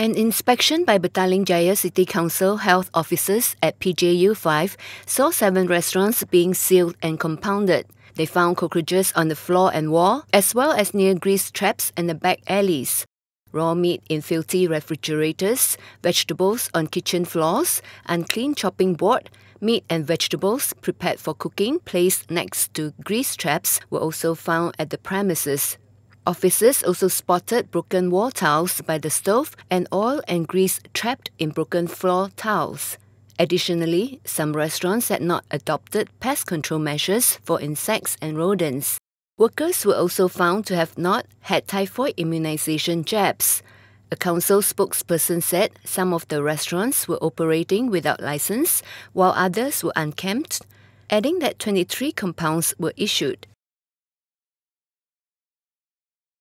An inspection by Betaling Jaya City Council health officers at PJU 5 saw seven restaurants being sealed and compounded. They found cockroaches on the floor and wall, as well as near grease traps and the back alleys. Raw meat in filthy refrigerators, vegetables on kitchen floors, unclean chopping board, meat and vegetables prepared for cooking placed next to grease traps were also found at the premises. Officers also spotted broken wall tiles by the stove and oil and grease trapped in broken floor tiles. Additionally, some restaurants had not adopted pest control measures for insects and rodents. Workers were also found to have not had typhoid immunization jabs. A council spokesperson said some of the restaurants were operating without license, while others were unkempt, adding that 23 compounds were issued.